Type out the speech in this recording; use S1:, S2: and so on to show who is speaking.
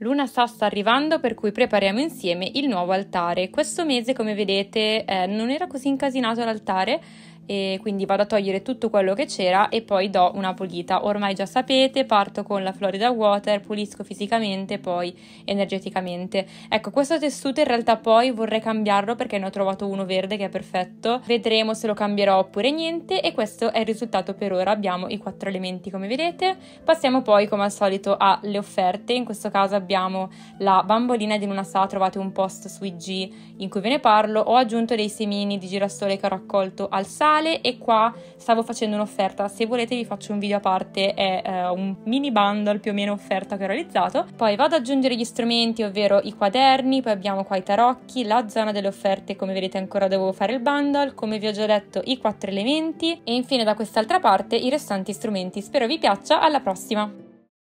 S1: Luna Sa sta arrivando, per cui prepariamo insieme il nuovo altare. Questo mese, come vedete, eh, non era così incasinato l'altare e quindi vado a togliere tutto quello che c'era e poi do una pulita. Ormai già sapete, parto con la Florida Water, pulisco fisicamente, poi energeticamente. Ecco, questo tessuto in realtà poi vorrei cambiarlo perché ne ho trovato uno verde che è perfetto. Vedremo se lo cambierò oppure niente e questo è il risultato per ora. Abbiamo i quattro elementi come vedete. Passiamo poi come al solito alle offerte. In questo caso abbiamo la bambolina di Luna Sa, trovate un post su IG in cui ve ne parlo. Ho aggiunto dei semini di girasole che ho raccolto al sale digitale e qua stavo facendo un'offerta, se volete vi faccio un video a parte, è eh, un mini bundle più o meno offerta che ho realizzato. Poi vado ad aggiungere gli strumenti, ovvero i quaderni, poi abbiamo qua i tarocchi, la zona delle offerte, come vedete ancora devo fare il bundle, come vi ho già detto i quattro elementi e infine da quest'altra parte i restanti strumenti. Spero vi piaccia, alla prossima!